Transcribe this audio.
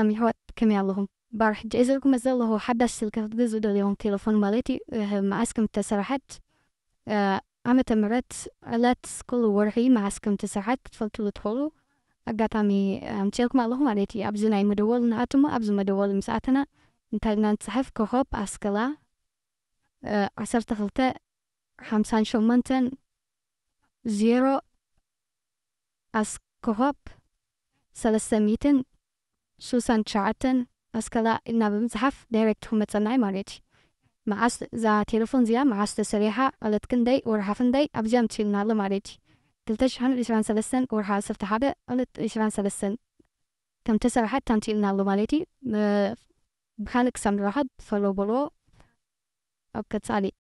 ميحور كمي يالهم بارح جايز جايزلكم مازال حدا السلكة تجزد اليوم تليفون مالتي اسكم آه، تسرحت عمة آه، تمرت لا تسكل ورحي معسكم تسرحت تفلتو لتحولو أقاتامي آه، متشيلكم اللهم عليتي أبزنا مدوول نعتم أبزو مدوول مساعتنا نتالنا نتصحف كوخوب أسكلا عسرت خلتا خمسان منتن زيرو أسكهوب سلسة ميتن susan Charton, أسكلا إن بمزحف دايركت هم تصنعي ماريتي معاس زا تلفون زيا معاس تسريحة ألت كندي ورحفندي أبجام تشيلنا لماريتي كلتش هن إشوان سلسن ورحا سفت حدا ألت إشوان سلسن كم تسرحة تم تشيلنا لماريتي بخانك سمرحة فلو بلو أبكت سالي